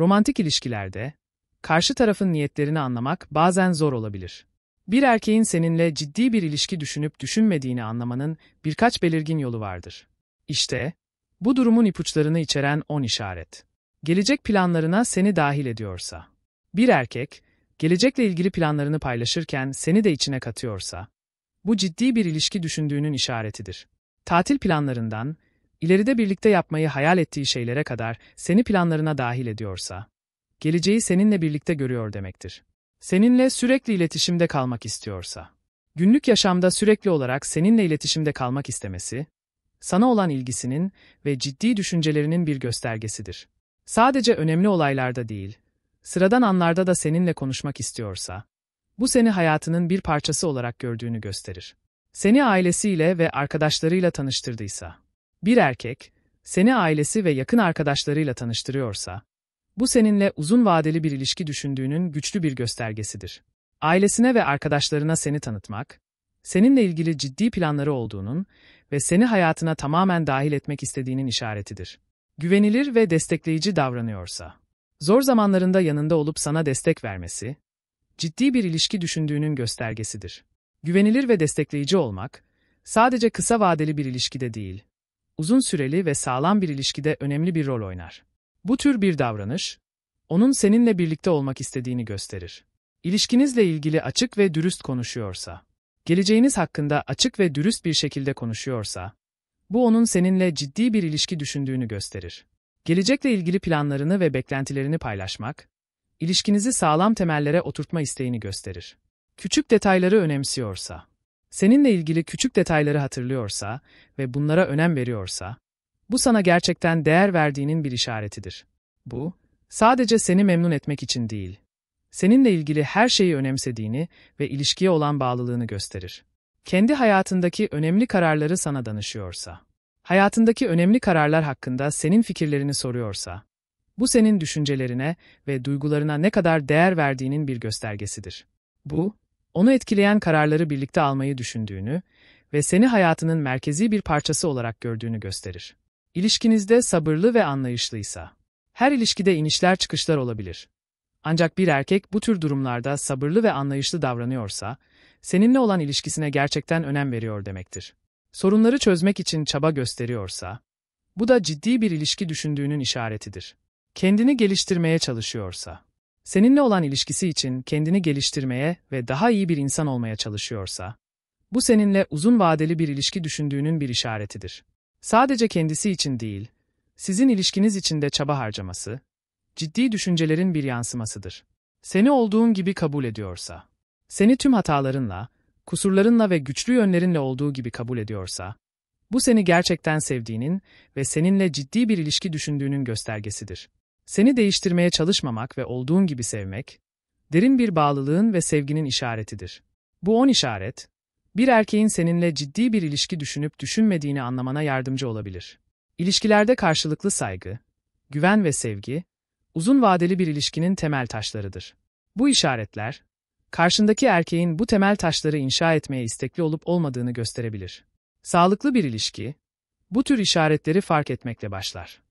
Romantik ilişkilerde, karşı tarafın niyetlerini anlamak bazen zor olabilir. Bir erkeğin seninle ciddi bir ilişki düşünüp düşünmediğini anlamanın birkaç belirgin yolu vardır. İşte, bu durumun ipuçlarını içeren 10 işaret. Gelecek planlarına seni dahil ediyorsa. Bir erkek, gelecekle ilgili planlarını paylaşırken seni de içine katıyorsa, bu ciddi bir ilişki düşündüğünün işaretidir. Tatil planlarından, ileride birlikte yapmayı hayal ettiği şeylere kadar seni planlarına dahil ediyorsa, geleceği seninle birlikte görüyor demektir. Seninle sürekli iletişimde kalmak istiyorsa, günlük yaşamda sürekli olarak seninle iletişimde kalmak istemesi, sana olan ilgisinin ve ciddi düşüncelerinin bir göstergesidir. Sadece önemli olaylarda değil, sıradan anlarda da seninle konuşmak istiyorsa, bu seni hayatının bir parçası olarak gördüğünü gösterir. Seni ailesiyle ve arkadaşlarıyla tanıştırdıysa, bir erkek, seni ailesi ve yakın arkadaşlarıyla tanıştırıyorsa, bu seninle uzun vadeli bir ilişki düşündüğünün güçlü bir göstergesidir. Ailesine ve arkadaşlarına seni tanıtmak, seninle ilgili ciddi planları olduğunun ve seni hayatına tamamen dahil etmek istediğinin işaretidir. Güvenilir ve destekleyici davranıyorsa, zor zamanlarında yanında olup sana destek vermesi, ciddi bir ilişki düşündüğünün göstergesidir. Güvenilir ve destekleyici olmak, sadece kısa vadeli bir ilişkide değil, uzun süreli ve sağlam bir ilişkide önemli bir rol oynar. Bu tür bir davranış, onun seninle birlikte olmak istediğini gösterir. İlişkinizle ilgili açık ve dürüst konuşuyorsa, geleceğiniz hakkında açık ve dürüst bir şekilde konuşuyorsa, bu onun seninle ciddi bir ilişki düşündüğünü gösterir. Gelecekle ilgili planlarını ve beklentilerini paylaşmak, ilişkinizi sağlam temellere oturtma isteğini gösterir. Küçük detayları önemsiyorsa, Seninle ilgili küçük detayları hatırlıyorsa ve bunlara önem veriyorsa, bu sana gerçekten değer verdiğinin bir işaretidir. Bu, sadece seni memnun etmek için değil, seninle ilgili her şeyi önemsediğini ve ilişkiye olan bağlılığını gösterir. Kendi hayatındaki önemli kararları sana danışıyorsa, hayatındaki önemli kararlar hakkında senin fikirlerini soruyorsa, bu senin düşüncelerine ve duygularına ne kadar değer verdiğinin bir göstergesidir. Bu, onu etkileyen kararları birlikte almayı düşündüğünü ve seni hayatının merkezi bir parçası olarak gördüğünü gösterir. İlişkinizde sabırlı ve anlayışlıysa. Her ilişkide inişler çıkışlar olabilir. Ancak bir erkek bu tür durumlarda sabırlı ve anlayışlı davranıyorsa, seninle olan ilişkisine gerçekten önem veriyor demektir. Sorunları çözmek için çaba gösteriyorsa, bu da ciddi bir ilişki düşündüğünün işaretidir. Kendini geliştirmeye çalışıyorsa, seninle olan ilişkisi için kendini geliştirmeye ve daha iyi bir insan olmaya çalışıyorsa, bu seninle uzun vadeli bir ilişki düşündüğünün bir işaretidir. Sadece kendisi için değil, sizin ilişkiniz için de çaba harcaması, ciddi düşüncelerin bir yansımasıdır. Seni olduğun gibi kabul ediyorsa, seni tüm hatalarınla, kusurlarınla ve güçlü yönlerinle olduğu gibi kabul ediyorsa, bu seni gerçekten sevdiğinin ve seninle ciddi bir ilişki düşündüğünün göstergesidir. Seni değiştirmeye çalışmamak ve olduğun gibi sevmek, derin bir bağlılığın ve sevginin işaretidir. Bu on işaret, bir erkeğin seninle ciddi bir ilişki düşünüp düşünmediğini anlamana yardımcı olabilir. İlişkilerde karşılıklı saygı, güven ve sevgi, uzun vadeli bir ilişkinin temel taşlarıdır. Bu işaretler, karşındaki erkeğin bu temel taşları inşa etmeye istekli olup olmadığını gösterebilir. Sağlıklı bir ilişki, bu tür işaretleri fark etmekle başlar.